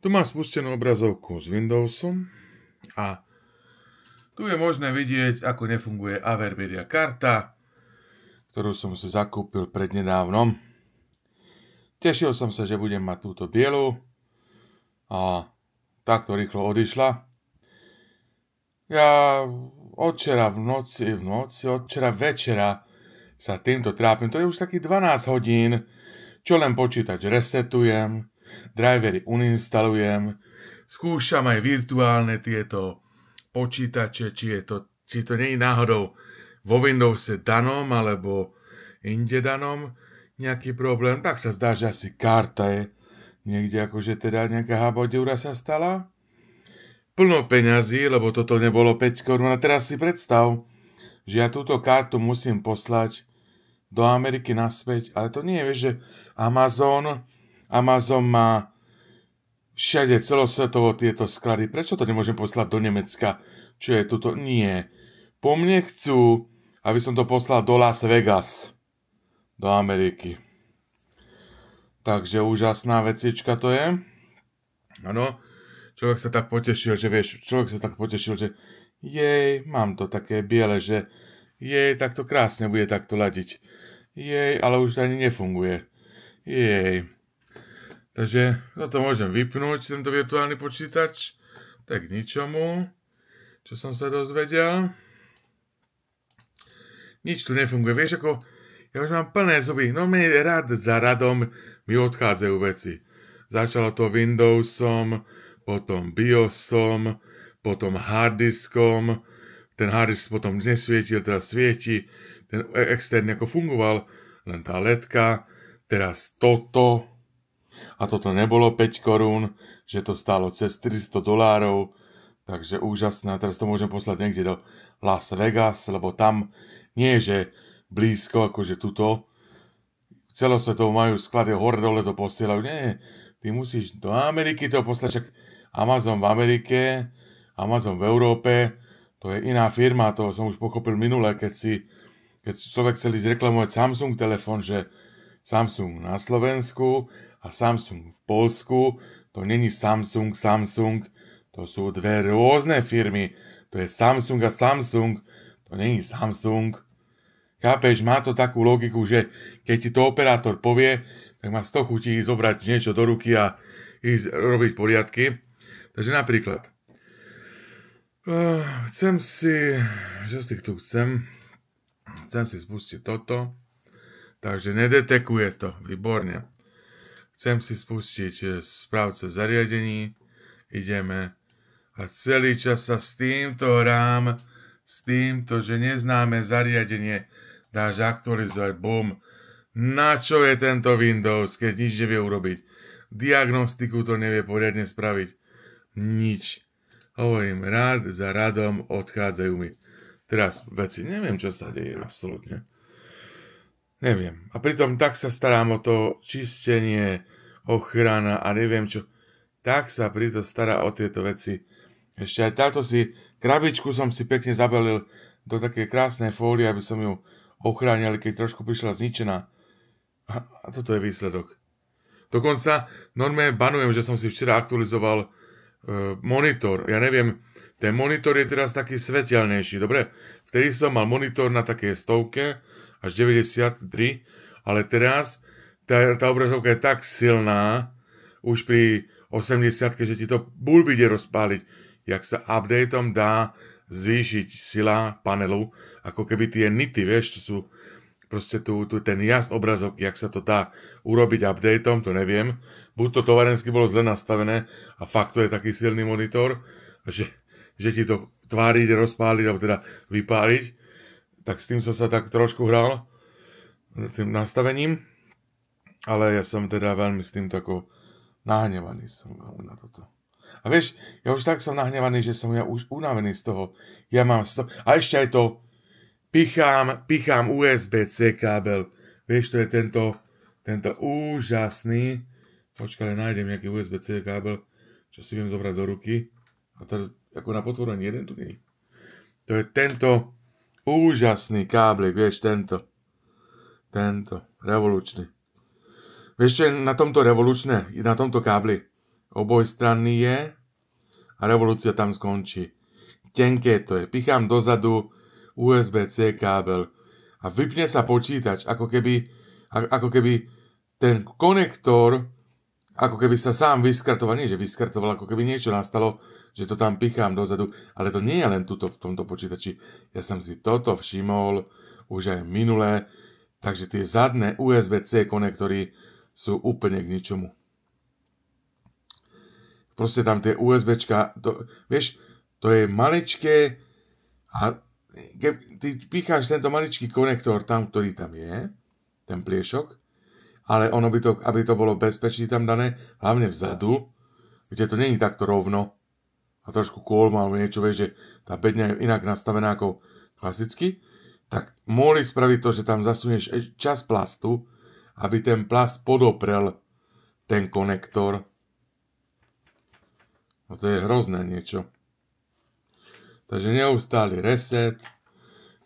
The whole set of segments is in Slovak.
Tu mám spustenú obrazovku s Windowsom a tu je možné vidieť, ako nefunguje Averbedia karta, ktorú som si zakúpil prednedávnom. Tešil som sa, že budem mať túto bielu a takto rýchlo odišla. Ja odčera v noci, v noci, odčera večera sa týmto trápim. To je už takých 12 hodín, čo len počítač resetujem, drivery uninstalujem, skúšam aj virtuálne tieto počítače, či, je to, či to nie je náhodou vo Windowse danom alebo inde danom nejaký problém, tak sa zdá, že asi karta je niekde akože teda nejaká habodiura sa stala. Plno peňazí, lebo toto nebolo 5 korun. A teraz si predstav, že ja túto kartu musím poslať do Ameriky naspäť, ale to nie je, že Amazon Amazon má všade celosvetovo tieto sklady. Prečo to nemôžem poslať do Nemecka? Čo je tuto? Nie. Po mne chcú, aby som to poslal do Las Vegas. Do Ameriky. Takže úžasná vecička to je. Áno. Človek sa tak potešil, že vieš, človek sa tak potešil, že jej, mám to také biele, že jej, tak to krásne bude takto ladiť. Jej, ale už ani nefunguje. Jej. Takže toto môžem vypnúť, tento virtuálny počítač. Tak ničomu, čo som sa dozvedel. Nič tu nefunguje. Vieš, ako ja už mám plné zuby. No mi rad za radom mi odchádzajú veci. Začalo to Windowsom, potom BIOSom, potom harddiskom, ten harddisk potom nesvietil, teraz svieti, ten e- externý ako fungoval, len tá letka, teraz toto, a toto nebolo 5 korún, že to stálo cez 300 dolárov, takže úžasné. Teraz to môžem poslať niekde do Las Vegas, lebo tam nie je, že blízko, akože tuto, celosvetou majú sklady hore dole to posielajú. Nie, ty musíš do Ameriky to poslať, Čak Amazon v Amerike, Amazon v Európe, to je iná firma, to som už pochopil minule, keď si keď človek chcel ísť reklamovať Samsung telefon, že Samsung na Slovensku a Samsung v Polsku. To není Samsung, Samsung, to sú dve rôzne firmy. To je Samsung a Samsung, to není Samsung. Chápeš, má to takú logiku, že keď ti to operátor povie, tak má 100 chutí zobrať niečo do ruky a ísť robiť poriadky. Takže napríklad, uh, chcem si, že si tu chcem, chcem si spustiť toto, takže nedetekuje to, výborne. Chcem si spustiť eh, správce zariadení. Ideme. A celý čas sa s týmto hrám, s týmto, že neznáme zariadenie, dáš aktualizovať. Bum. Na čo je tento Windows, keď nič nevie urobiť? Diagnostiku to nevie poriadne spraviť. Nič. Hovorím, rád za radom odchádzajú mi. Teraz veci, neviem, čo sa deje absolútne. Neviem. A pritom tak sa starám o to čistenie, ochrana a neviem čo. Tak sa pritom stará o tieto veci. Ešte aj táto si, krabičku som si pekne zabalil do také krásnej fólie, aby som ju ochránil, keď trošku prišla zničená. A, toto je výsledok. Dokonca normálne banujem, že som si včera aktualizoval e, monitor. Ja neviem, ten monitor je teraz taký svetelnejší, dobre? Vtedy som mal monitor na také stovke, až 93, ale teraz tá, tá obrazovka je tak silná, už pri 80 že ti to bul vidie rozpáliť, jak sa updateom dá zvýšiť sila panelu, ako keby tie nity, vieš, čo sú proste tu, tu ten jasný obrazok, jak sa to dá urobiť updateom, to neviem. Buď to tovarensky bolo zle nastavené a fakt to je taký silný monitor, že, že ti to tvár ide rozpáliť, alebo teda vypáliť, tak s tým som sa tak trošku hral, tým nastavením, ale ja som teda veľmi s týmto ako nahnevaný som na toto. A vieš, ja už tak som nahnevaný, že som ja už unavený z toho. Ja mám sto... A ešte aj to, pichám, pichám USB-C kábel. Vieš, to je tento, tento úžasný... Počkaj, nájdem nejaký USB-C kábel, čo si viem zobrať do ruky. A to, je ako na potvorení. jeden tu nie. To je tento Úžasný káblik, vieš, tento. Tento, revolučný. Vieš, čo je na tomto revolučné? Na tomto kábli. Obojstranný je a revolúcia tam skončí. Tenké to je. Pichám dozadu USB-C kábel a vypne sa počítač, ako keby, ako keby ten konektor, ako keby sa sám vyskartoval, nie že vyskartoval, ako keby niečo nastalo, že to tam pichám dozadu, ale to nie je len tuto v tomto počítači. Ja som si toto všimol už aj minulé, takže tie zadné USB-C konektory sú úplne k ničomu. Proste tam tie USBčka, to, vieš, to je maličké a keď ty picháš tento maličký konektor tam, ktorý tam je, ten pliešok, ale ono by to, aby to bolo bezpečný tam dané, hlavne vzadu, kde to není takto rovno, a trošku kolmu alebo niečo, vieš, že tá bedňa je inak nastavená ako klasicky, tak mohli spraviť to, že tam zasunieš e, čas plastu, aby ten plast podoprel ten konektor. No to je hrozné niečo. Takže neustály reset,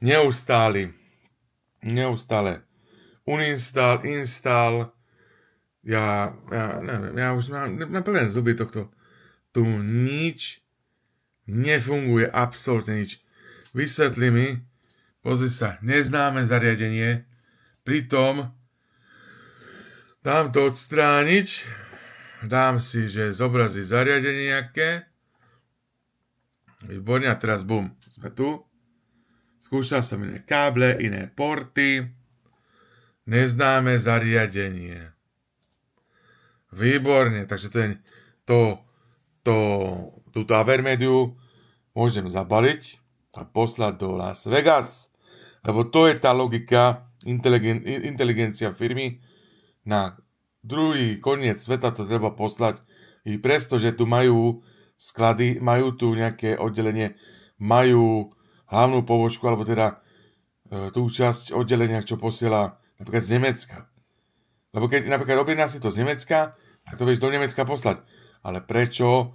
neustály, neustále uninstall, install, ja, ja neviem, ja už mám na zuby tohto. Tu nič Nefunguje absolútne nič. Vysvetli mi, pozri sa, neznáme zariadenie, pritom dám to odstrániť, dám si, že zobrazí zariadenie nejaké, výborne a teraz bum, sme tu, skúšal som iné káble, iné porty, neznáme zariadenie. Výborne, takže ten, to, to, túto Avermediu môžem zabaliť a poslať do Las Vegas. Lebo to je tá logika inteligen- inteligencia firmy. Na druhý koniec sveta to treba poslať i presto, že tu majú sklady, majú tu nejaké oddelenie, majú hlavnú pobočku, alebo teda e, tú časť oddelenia, čo posiela napríklad z Nemecka. Lebo keď napríklad objedná si to z Nemecka, tak to vieš do Nemecka poslať. Ale prečo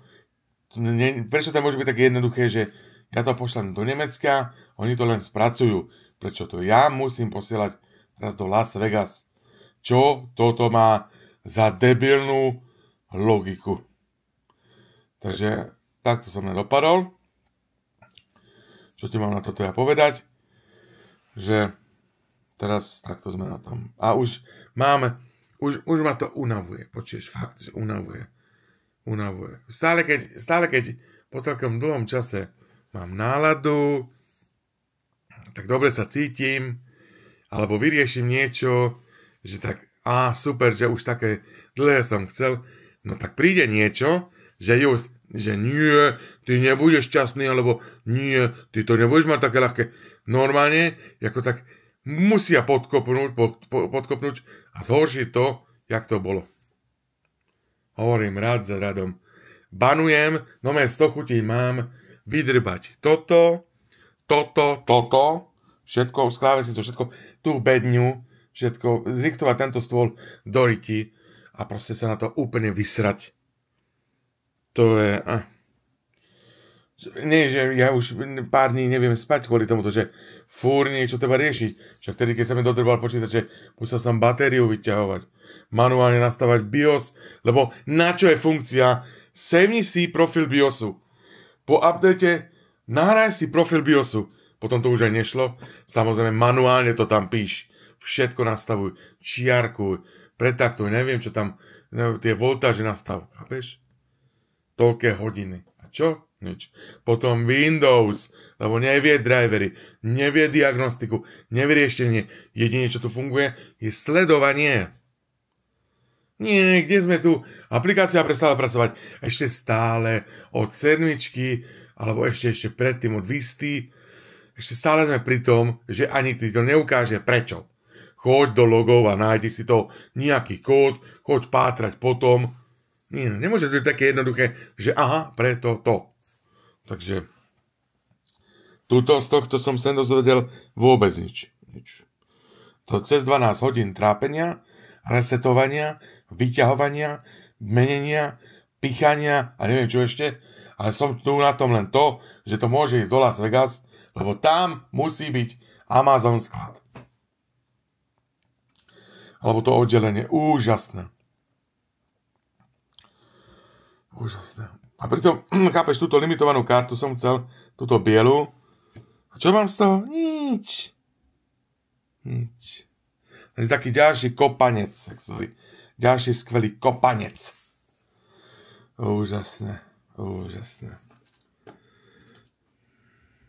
ne, prečo to môže byť také jednoduché, že ja to pošlem do Nemecka, oni to len spracujú. Prečo to ja musím posielať teraz do Las Vegas? Čo toto má za debilnú logiku? Takže takto som nedopadol. Čo ti mám na toto ja povedať? Že teraz takto sme na tom. A už máme, už, už ma to unavuje, počuješ, fakt, že unavuje unavuje. Stále keď, stále keď po takom dlhom čase mám náladu, tak dobre sa cítim, alebo vyrieším niečo, že tak, a super, že už také dlhé som chcel, no tak príde niečo, že just, že nie, ty nebudeš šťastný, alebo nie, ty to nebudeš mať také ľahké. Normálne, ako tak musia podkopnúť, pod, pod, podkopnúť a zhoršiť to, jak to bolo hovorím rád za radom. Banujem, no mé 100 chutí mám vydrbať toto, toto, toto, všetko, si to všetko, tú bedňu, všetko, zriktovať tento stôl do ryti a proste sa na to úplne vysrať. To je... Eh nie, že ja už pár dní neviem spať kvôli tomuto, že fúr niečo treba riešiť. Však tedy, keď sa mi dotrval počítať, že musel som batériu vyťahovať, manuálne nastavať BIOS, lebo na čo je funkcia? Sevni si profil BIOSu. Po update nahraj si profil BIOSu. Potom to už aj nešlo. Samozrejme, manuálne to tam píš. Všetko nastavuj, čiarkuj, pretaktuj, neviem čo tam, neviem, no, tie voltáže nastav. Chápeš? Toľké hodiny. A čo? Nič. Potom Windows, lebo nevie drivery, nevie diagnostiku, nevie riešenie. Jedine, čo tu funguje, je sledovanie. Nie, kde sme tu? Aplikácia prestala pracovať. Ešte stále od sedmičky, alebo ešte ešte predtým od Visty. Ešte stále sme pri tom, že ani ti to neukáže prečo. Choď do logov a nájdi si to nejaký kód, choď pátrať potom. Nie, nemôže to byť také jednoduché, že aha, preto to. Takže túto, z tohto som sa dozvedel vôbec nič. nič. To cez 12 hodín trápenia, resetovania, vyťahovania, menenia, pichania a neviem čo ešte. Ale som tu na tom len to, že to môže ísť do Las Vegas, lebo tam musí byť Amazon sklad. Alebo to oddelenie. Úžasné. Úžasné. A pritom, chápeš, túto limitovanú kartu som chcel, túto bielu. A čo mám z toho? Nič. Nič. Takže taký ďalší kopanec, Ďalší skvelý kopanec. Úžasné, úžasné.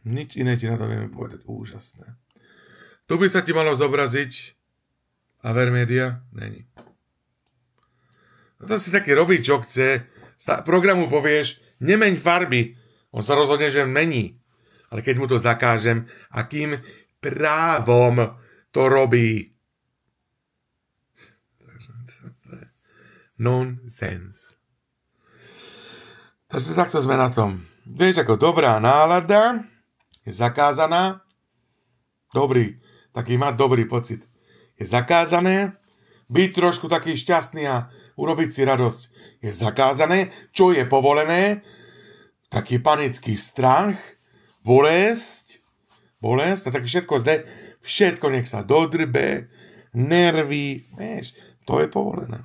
Nič iné ti na to vieme povedať. Úžasné. Tu by sa ti malo zobraziť a media není. No to si taký robí, čo chce programu povieš, nemeň farby, on sa rozhodne, že mení. Ale keď mu to zakážem, akým právom to robí? Nonsense. Takže takto sme na tom. Vieš, ako dobrá nálada je zakázaná. Dobrý, taký má dobrý pocit. Je zakázané byť trošku taký šťastný a urobiť si radosť je zakázané, čo je povolené, taký panický strach, bolesť, bolesť a tak všetko zde, všetko nech sa dodrbe, nervy, vieš, to je povolené.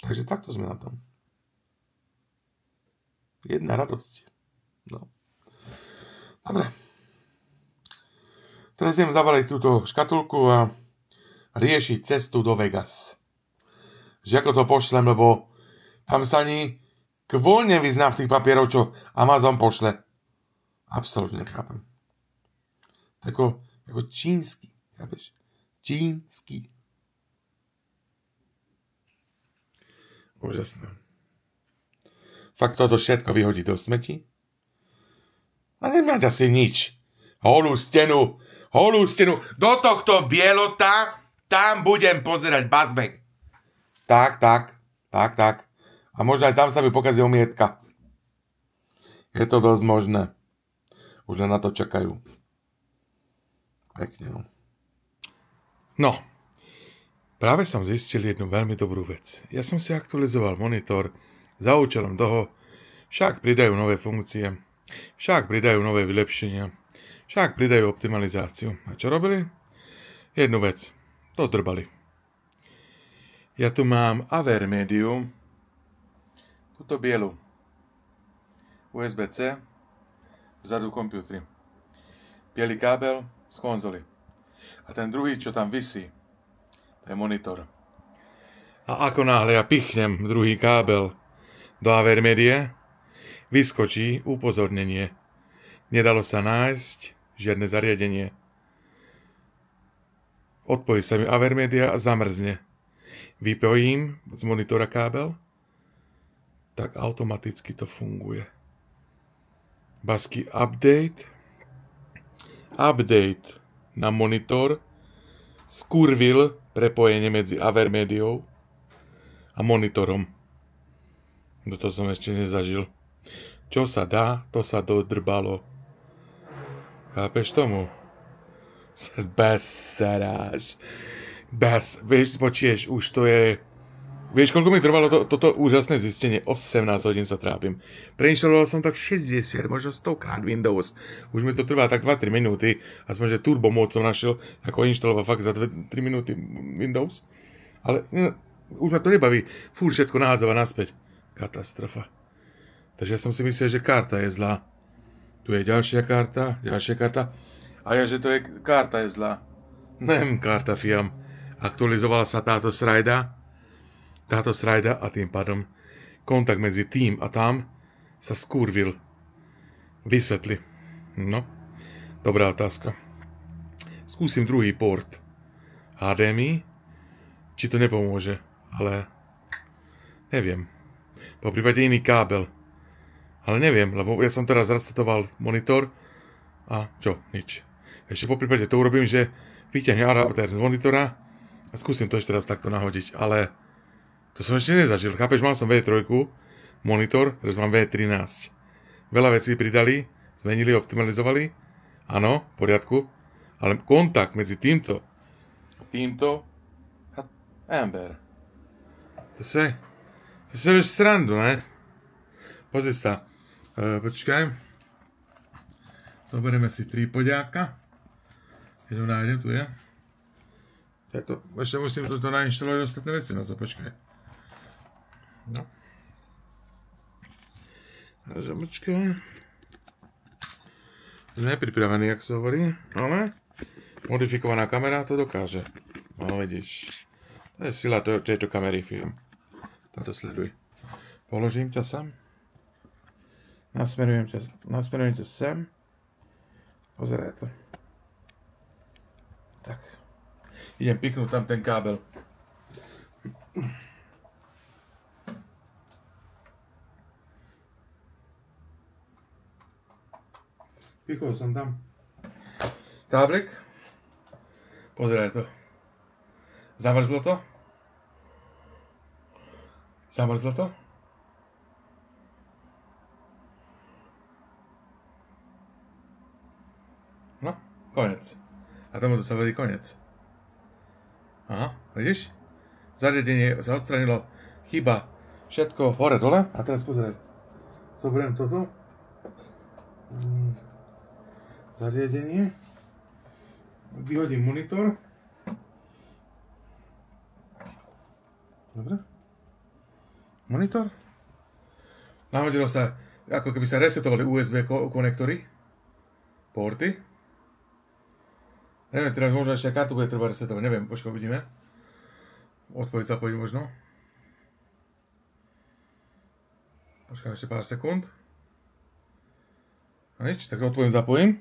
Takže takto sme na tom. Jedna radosť. No. Dobre. Teraz idem zavaliť túto škatulku a riešiť cestu do Vegas. Že ako to pošlem, lebo tam sa ani kvôl nevyzná v tých papierov, čo Amazon pošle. Absolutne nechápem. Tako, ako čínsky, chápeš? Čínsky. Úžasné. Fakt toto všetko vyhodí do smeti. A nemáť asi nič. Holú stenu, holú stenu, do tohto bielota tam budem pozerať Buzzbang. Tak, tak, tak, tak. A možno aj tam sa mi pokazí omietka. Je to dosť možné. Už len na to čakajú. Pekne. No. no. Práve som zistil jednu veľmi dobrú vec. Ja som si aktualizoval monitor za účelom toho, však pridajú nové funkcie, však pridajú nové vylepšenia, však pridajú optimalizáciu. A čo robili? Jednu vec. To drbali. Ja tu mám Aver Medium, túto bielu, USB-C, vzadu kompiútry, bielý kábel z konzoly. A ten druhý, čo tam visí, to je monitor. A ako náhle ja pichnem druhý kábel do Avermedie, vyskočí upozornenie. Nedalo sa nájsť žiadne zariadenie. Odpojí sa mi Avermedia a zamrzne. Vypojím z monitora kábel, tak automaticky to funguje. Basky update, update na monitor, skurvil prepojenie medzi Avermediou a monitorom. Toto som ešte nezažil. Čo sa dá, to sa dodrbalo. Chápeš tomu? Beseráš. seráž. Bez, vieš, počieš, už to je... Vieš, koľko mi trvalo to, toto úžasné zistenie? 18 hodín sa trápim. Preinštaloval som tak 60, možno 100 krát Windows. Už mi to trvá tak 2-3 minúty. Aspoň, že turbo mode som našiel, ako inštaloval fakt za 2-3 minúty Windows. Ale ne, no, už ma to nebaví. Fúr všetko nahádzava naspäť. Katastrofa. Takže ja som si myslel, že karta je zlá. Tu je ďalšia karta, ďalšia karta. A ja, že to je, karta je zlá. Nem, karta, fiam. Aktualizovala sa táto srajda, táto srajda a tým pádom kontakt medzi tým a tam sa skurvil. Vysvetli. No, dobrá otázka. Skúsim druhý port. HDMI? Či to nepomôže, ale neviem. Po prípade iný kábel. Ale neviem, lebo ja som teraz zracetoval monitor a čo, nič. Ešte po prípade to urobím, že vyťahnem adapter teda z monitora a skúsim to ešte raz takto nahodiť, ale to som ešte nezažil. Chápeš, mal som V3, monitor, teraz mám V13. Veľa vecí pridali, zmenili, optimalizovali. Áno, v poriadku. Ale kontakt medzi týmto týmto a Amber. To sa... To sa robíš srandu, ne? Pozri sa. E, počkaj. Zoberieme si tri poďáka. Je to nájde, tu je. Ja to, ešte musím toto nainštalovať ostatné veci na no to, počkaj. No. Takže počkaj. Sme pripravení, jak sa hovorí, ale modifikovaná kamera to dokáže. No vidíš, to je sila to, tejto kamery film. Toto sleduj. Položím ťa sem. Nasmerujem ťa, nasmerujem ťa sem. Pozeraj to. Tak. Idem piknúť tam ten kábel. Pikol som tam. Káblik? Pozeraj to. Zamrzlo to? Zamrzlo to? No, Koniec a to sa vedí koniec. Aha, vidíš? Zariadenie sa odstranilo chyba všetko hore dole a teraz pozeraj. Zoberiem toto. Zariadenie. Vyhodím monitor. Dobre. Monitor. Nahodilo sa, ako keby sa resetovali USB konektory, porty. Neviem, teraz možno ešte kartu bude treba resetovať, neviem, počkaj, uvidíme. Odpoveď zapojí možno. Počkám ešte pár sekúnd. A nič, tak odpojím, zapojím.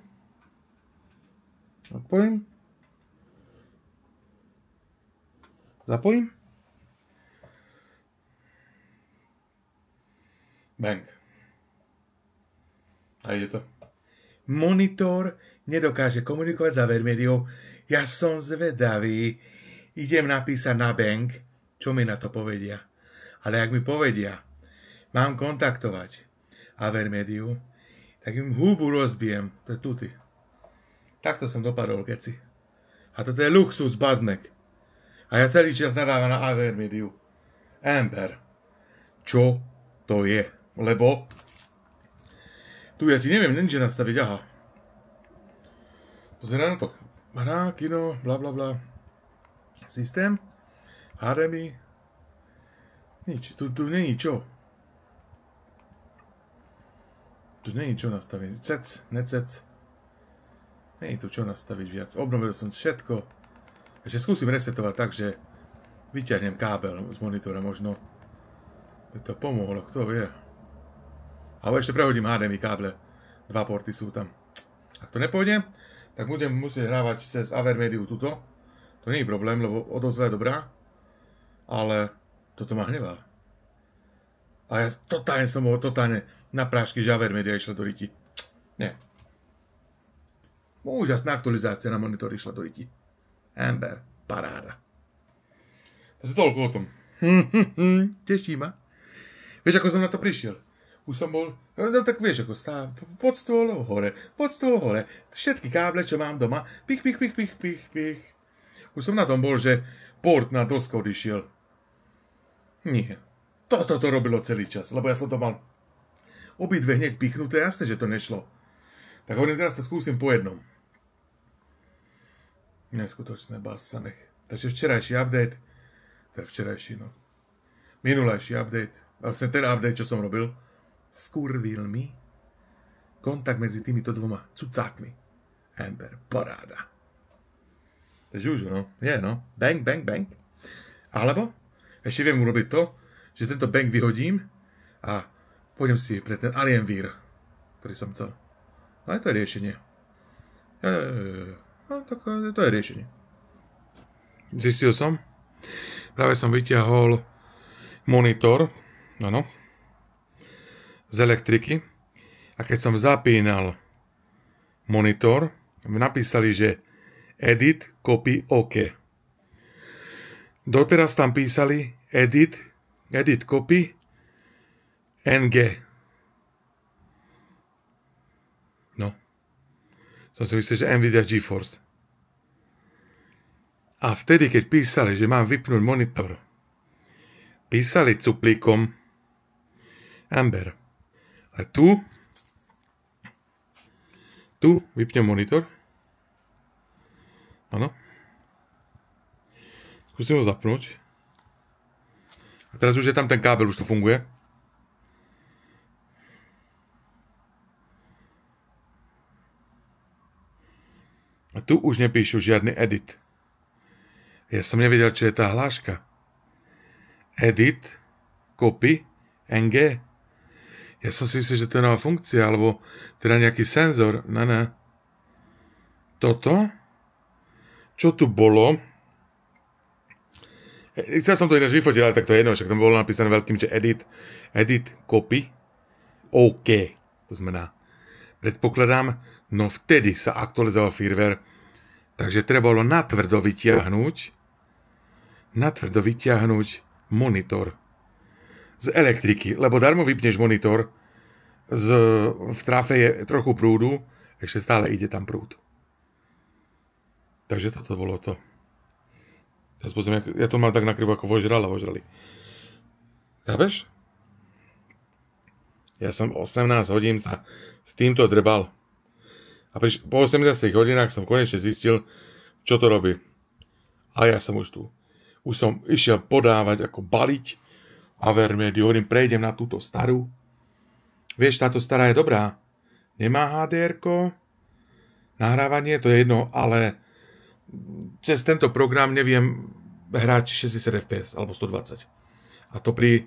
Odpojím. Zapojím. Bang. A ide to monitor nedokáže komunikovať za vermediou. Ja som zvedavý. Idem napísať na bank, čo mi na to povedia. Ale ak mi povedia, mám kontaktovať a vermediu, tak im húbu rozbijem. To je tuty. Takto som dopadol, keci. A toto je luxus, bazmek. A ja celý čas nadávam na Avermediu. Amber. Čo to je? Lebo tu ja ti neviem ninja nastaviť, aha. Pozeraj na to. Hra, kino, bla bla bla. Systém. Haremi. Nič, tu, tu není čo. Tu není čo nastaviť. Cec, necec. Není tu čo nastaviť viac. Obnovil som všetko. Takže skúsim resetovať tak, že vyťahnem kábel z monitora možno. By to pomohlo, kto vie. Alebo ešte prehodím HDMI káble. Dva porty sú tam. Ak to nepôjde, tak budem musieť hrávať cez Avermediu tuto. To nie je problém, lebo odozva je dobrá. Ale toto ma hnevá. A ja totálne som ho totálne na prášky, že Avermedia išla do riti. Nie. Úžasná aktualizácia na monitor išla do riti. Amber, paráda. To toľko o tom. Teší ma. Vieš, ako som na to prišiel? už som bol, no, no tak vieš, ako stá, pod stôlom hore, pod stôl hore, všetky káble, čo mám doma, pich, pich, pich, pich, pich, pich. Už som na tom bol, že port na dosko odišiel. Nie, toto to robilo celý čas, lebo ja som to mal obidve hneď pichnuté, jasné, že to nešlo. Tak hovorím, teraz to skúsim po jednom. Neskutočné basanech. Takže včerajší update, to je včerajší, no, minulajší update, vlastne ten update, čo som robil, skurvilmi, kontakt medzi týmito dvoma cucákmi. Ember, paráda. Žužu, no. Je, no. Bang, bang, bang. Alebo ešte viem urobiť to, že tento bang vyhodím a pôjdem si pre ten alien vír, ktorý som chcel. No je to riešenie. E, no, tak e, to je riešenie. Zistil som, práve som vyťahol monitor, áno, z elektriky a keď som zapínal monitor, napísali, že edit copy OK. Doteraz tam písali edit, edit copy NG. No. Som si myslel, že Nvidia GeForce. A vtedy, keď písali, že mám vypnúť monitor, písali cuplíkom Amber. A tu, tu vypnem monitor. Áno. Skúsim ho zapnúť. A teraz už je tam ten kábel, už to funguje. A tu už nepíšu žiadny edit. Ja som nevedel, čo je tá hláška. Edit, copy, NG. Ja som si myslel, že to je nová funkcia, alebo teda nejaký senzor. Ne, ne. Toto? Čo tu bolo? E, chcel som to ináč vyfotiť, ale tak to je jedno, však tam bolo napísané veľkým, že edit, edit, copy, OK, to znamená. Predpokladám, no vtedy sa aktualizoval firmware, takže trebalo natvrdo vytiahnuť, natvrdo vytiahnuť monitor z elektriky, lebo darmo vypneš monitor, z, v trafe je trochu prúdu, ešte stále ide tam prúd. Takže toto bolo to. Ja, spôsobem, ja to mám tak nakrivo ako vožral a vožrali. Chápeš? Ja som 18 hodín sa s týmto drbal. A priš- po 80 hodinách som konečne zistil, čo to robí. A ja som už tu. Už som išiel podávať, ako baliť a Vermedi, hovorím, prejdem na túto starú. Vieš, táto stará je dobrá. Nemá hdr nahrávanie, to je jedno, ale cez tento program neviem hrať 60 fps alebo 120. A to pri,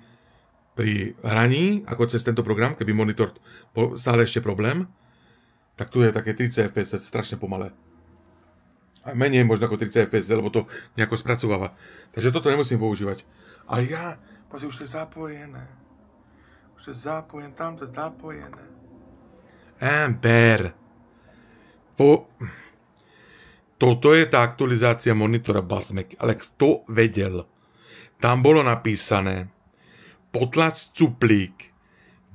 pri hraní, ako cez tento program, keby monitor stále ešte problém, tak tu je také 30 fps, to je strašne pomalé. A menej možno ako 30 fps, lebo to nejako spracováva. Takže toto nemusím používať. A ja Pozri, už to je zapojené. Už to je zapojené, tamto je zapojené. Amper. Po... Toto je tá aktualizácia monitora Basmec, ale kto vedel? Tam bolo napísané potlač cuplík,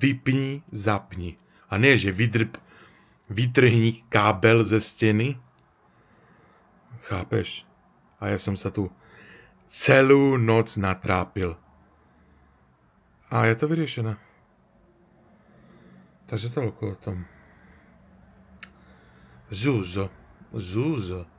vypni, zapni. A nie, že vydrb, vytrhni kábel ze steny. Chápeš? A ja som sa tu celú noc natrápil. A je to vyriešené. Takže toľko o tom. Zúzo. Zúzo.